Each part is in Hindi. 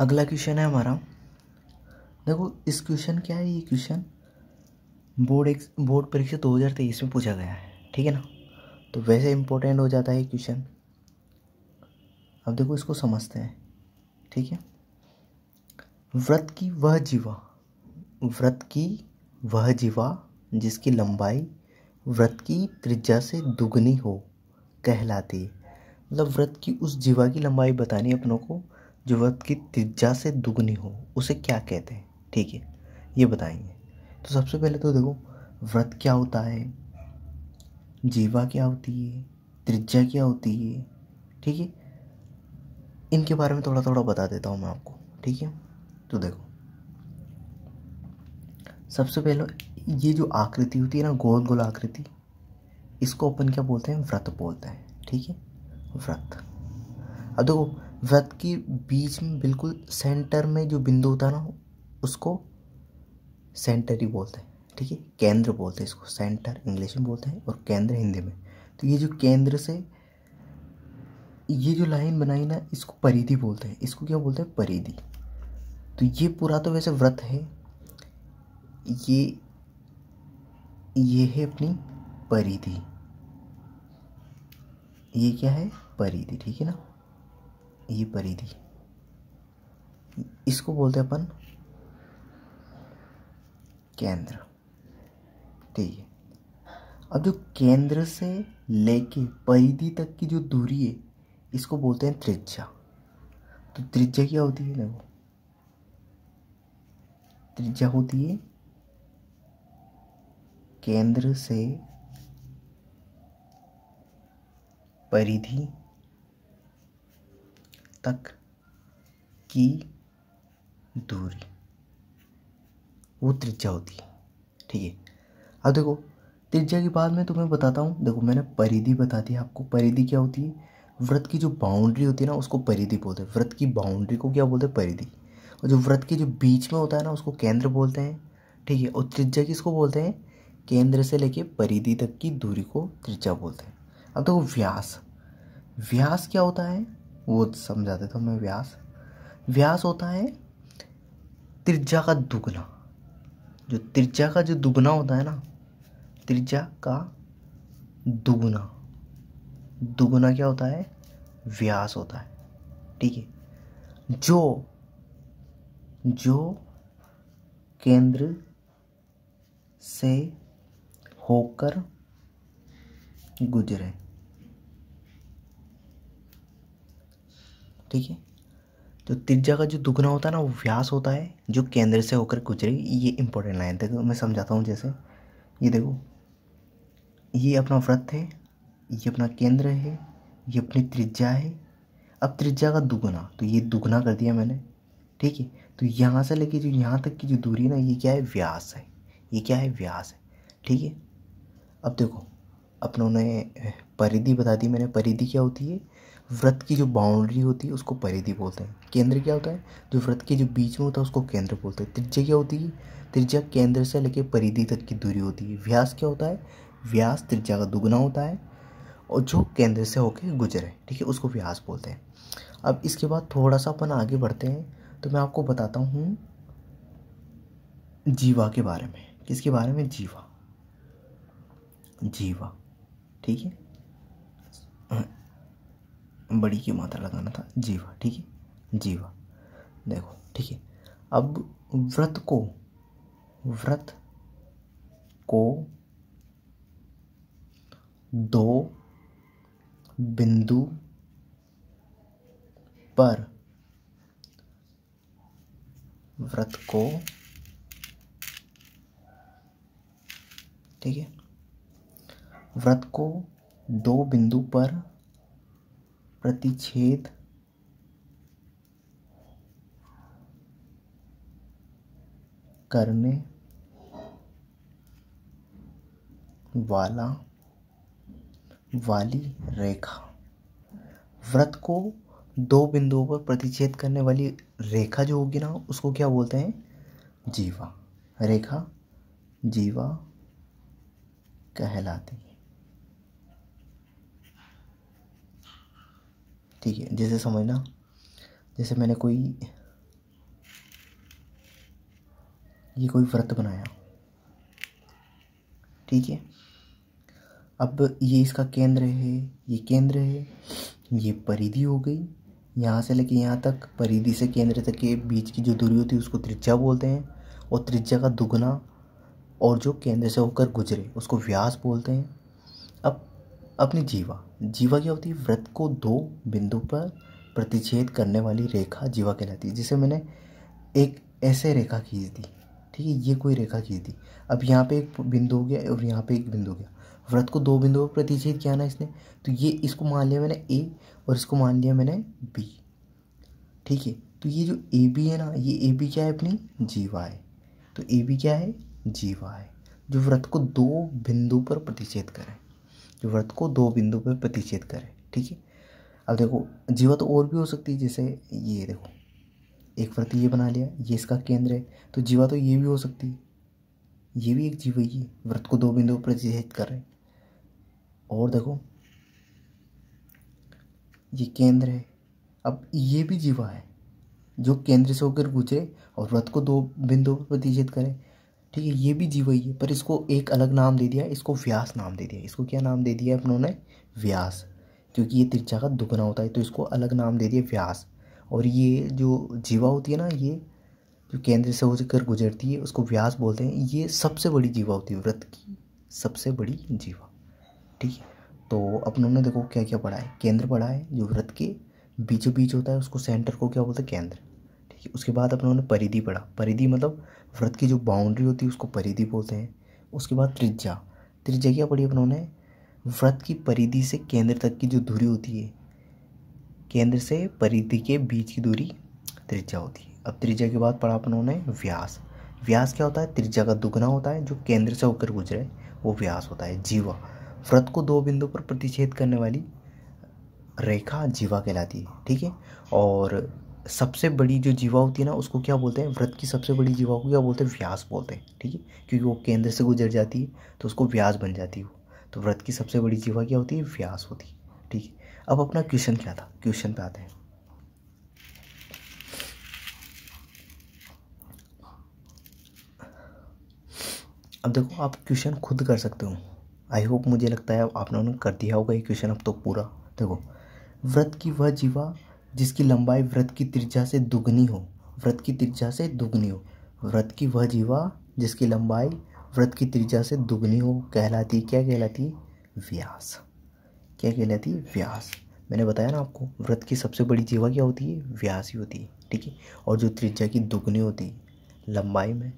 अगला क्वेश्चन है हमारा देखो इस क्वेश्चन क्या है ये क्वेश्चन बोर्ड एक बोर्ड परीक्षा दो हज़ार तेईस में पूछा गया है ठीक है ना तो वैसे इम्पोर्टेंट हो जाता है क्वेश्चन अब देखो इसको समझते हैं ठीक है व्रत की वह जीवा व्रत की वह जीवा जिसकी लंबाई व्रत की त्रिज्या से दुगनी हो कहलाती है मतलब व्रत की उस जीवा की लंबाई बतानी अपनों को ज़रूरत की तिज्जा से दुगनी हो उसे क्या कहते हैं ठीक है ये बताएंगे तो सबसे पहले तो देखो व्रत क्या होता है जीवा क्या होती है त्रिज्या क्या होती है ठीक है इनके बारे में थोड़ा थोड़ा बता देता हूँ मैं आपको ठीक है तो देखो सबसे पहले ये जो आकृति होती है ना गोल गोल आकृति इसको अपन क्या बोलते हैं व्रत बोलते हैं ठीक है व्रत अब देखो वृत्त की बीच में बिल्कुल सेंटर में जो बिंदु होता है ना उसको सेंटर ही बोलते हैं ठीक है केंद्र बोलते हैं इसको सेंटर इंग्लिश में बोलते हैं और केंद्र हिंदी में तो ये जो केंद्र से ये जो लाइन बनाई ना इसको परिधि बोलते हैं इसको क्या बोलते हैं परिधि तो ये पूरा तो वैसे व्रत है ये ये है अपनी परिधि ये क्या है परिधि ठीक है ना ये परिधि इसको बोलते हैं अपन केंद्र ठीक है अब जो केंद्र से लेके परिधि तक की जो दूरी है इसको बोलते हैं त्रिज्या तो त्रिज्या क्या होती है देखो त्रिज्या होती है केंद्र से परिधि तक की दूरी वो त्रिज्या होती है ठीक है अब देखो त्रिज्या के बाद में तुम्हें बताता हूँ देखो मैंने परिधि बता दी आपको परिधि क्या होती है व्रत की जो बाउंड्री होती है ना उसको परिधि बोलते हैं व्रत की बाउंड्री को क्या बोलते हैं परिधि और जो व्रत के जो बीच में होता है ना उसको केंद्र बोलते हैं ठीक है और त्रिज्या किसको बोलते हैं केंद्र से लेके परिधि तक की दूरी को त्रिज्या बोलते हैं अब देखो व्यास व्यास क्या होता है वो समझा देता हूँ मैं व्यास व्यास होता है त्रिज्या का दुगना जो त्रिज्या का जो दुगना होता है ना त्रिज्या का दुगना दुगना क्या होता है व्यास होता है ठीक है जो जो केंद्र से होकर गुजरे ठीक है तो त्रिज्या का जो दुगना होता है ना वो व्यास होता है जो केंद्र से होकर गुजरेगी ये इंपॉर्टेंट लाइन देखो मैं समझाता हूँ जैसे ये देखो ये अपना व्रत है ये अपना केंद्र है ये अपनी त्रिज्या है अब त्रिज्या का दुगना तो ये दुगना कर दिया मैंने ठीक है तो यहाँ से लेके जो यहाँ तक की जो दूरी है ना ये क्या है व्यास है ये क्या है व्यास है ठीक है अब देखो अपनों ने परिधि बता दी मैंने परिधि क्या होती है व्रत की जो बाउंड्री होती है उसको परिधि बोलते हैं केंद्र क्या होता है जो व्रत के जो बीच में होता है उसको केंद्र बोलते हैं त्रिज्या क्या होती है त्रिज्या केंद्र से लेकर परिधि तक की दूरी होती है व्यास क्या होता है व्यास त्रिज्या का दुगना होता है और जो केंद्र से होके गुजरे ठीक है उसको व्यास बोलते हैं अब इसके बाद थोड़ा सा अपन आगे बढ़ते हैं तो मैं आपको बताता हूँ जीवा के बारे में किसके बारे में जीवा जीवा ठीक है बड़ी की मात्रा लगाना था जीवा ठीक है जीवा देखो ठीक है अब व्रत को व्रत को दो बिंदु पर व्रत को ठीक है व्रत को दो बिंदु पर प्रतिच्छेद करने वाला वाली रेखा व्रत को दो बिंदुओं पर प्रतिच्छेद करने वाली रेखा जो होगी ना उसको क्या बोलते हैं जीवा रेखा जीवा कहलाती है ठीक है जैसे समझना जैसे मैंने कोई ये कोई व्रत बनाया ठीक है अब ये इसका केंद्र है ये केंद्र है ये परिधि हो गई यहाँ से लेके यहाँ तक परिधि से केंद्र तक के बीच की जो दूरी होती है उसको त्रिज्या बोलते हैं और त्रिज्या का दुगना और जो केंद्र से होकर गुजरे उसको व्यास बोलते हैं अब अपनी जीवा जीवा क्या होती है व्रत को दो बिंदु पर प्रतिच्छेद करने वाली रेखा जीवा कहलाती है जिसे मैंने एक ऐसे रेखा खींच दी ठीक है ये कोई रेखा खींच दी अब यहाँ पे एक बिंदु हो गया और यहाँ पे एक बिंदु हो गया व्रत को दो बिंदुओं पर प्रतिच्छेद किया ना इसने तो ये इसको मान लिया मैंने ए और इसको मान लिया मैंने बी ठीक है तो ये जो ए बी है ना ये ए बी क्या है अपनी जीवा है तो ए बी क्या है जीवा है जो व्रत को दो बिंदु पर प्रतिच्छेद करें वृत्त को दो बिंदु पर प्रतिच्छेद करें ठीक है अब देखो जीवा तो और भी हो सकती है जैसे ये देखो एक वृत्त ये बना लिया ये इसका केंद्र है तो जीवा तो ये भी हो सकती है ये भी एक जीव ही है व्रत को दो बिंदु प्रतिच्छेद कर रहे और देखो ये केंद्र है अब ये भी जीवा है जो केंद्र से होकर गुजरे और व्रत को दो बिंदु पर प्रतिच्छेद करें ठीक है ये भी जीव ही है पर इसको एक अलग नाम दे दिया इसको व्यास नाम दे दिया इसको क्या नाम दे दिया उन्होंने व्यास क्योंकि ये तिरछा का दुगना होता है तो इसको अलग नाम दे दिया व्यास और ये जो जीवा होती है ना ये जो केंद्र से होकर गुजरती है उसको व्यास बोलते हैं ये सबसे बड़ी जीवा होती है व्रत की सबसे बड़ी जीवा ठीक है तो अपनों ने देखो क्या क्या पढ़ा है केंद्र पढ़ा है जो व्रत के बीचों बीच होता है उसको सेंटर को क्या बोलते हैं केंद्र उसके बाद अपन उन्होंने परिधि पढ़ा परिधि मतलब व्रत की जो बाउंड्री होती है उसको परिधि बोलते हैं उसके बाद त्रिज्या त्रिज्या क्या पढ़ी अपन उन्होंने व्रत की परिधि से केंद्र तक की जो दूरी होती है केंद्र से परिधि के बीच की दूरी त्रिज्या होती है अब त्रिज्या के बाद पढ़ा अपन उन्होंने व्यास व्यास क्या होता है त्रिज्या का दुगना होता है जो केंद्र से होकर गुजरे वो व्यास होता है जीवा व्रत को दो बिंदु पर प्रतिच्छेद करने वाली रेखा जीवा कहलाती है ठीक है और सबसे बड़ी जो जीवा होती है ना उसको क्या बोलते हैं व्रत की सबसे बड़ी जीवा को क्या बोलते हैं व्यास बोलते हैं ठीक है क्योंकि वो केंद्र से गुजर जाती है तो उसको व्यास बन जाती है वो तो व्रत की सबसे बड़ी जीवा क्या होती है व्यास होती है ठीक है अब अपना क्वेश्चन क्या था क्वेश्चन पे आते हैं अब देखो आप क्वेश्चन खुद कर सकते हो आई होप मुझे लगता है आपने उन्होंने कर दिया होगा ये क्वेश्चन अब तो पूरा देखो व्रत की वह जीवा जिसकी लंबाई व्रत की त्रिज्या से दुगनी हो व्रत की त्रिज्या से दुगनी हो व्रत की वह जीवा जिसकी लंबाई व्रत की त्रिज्या से दुगनी हो कहलाती क्या कहलाती व्यास क्या कहलाती व्यास मैंने बताया ना आपको व्रत की सबसे बड़ी जीवा क्या होती है व्यास ही होती है ठीक है और जो त्रिज्या की दुगनी होती है लंबाई में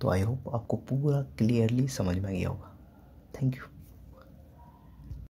तो आई होप आपको पूरा क्लियरली समझ में आ गया होगा थैंक यू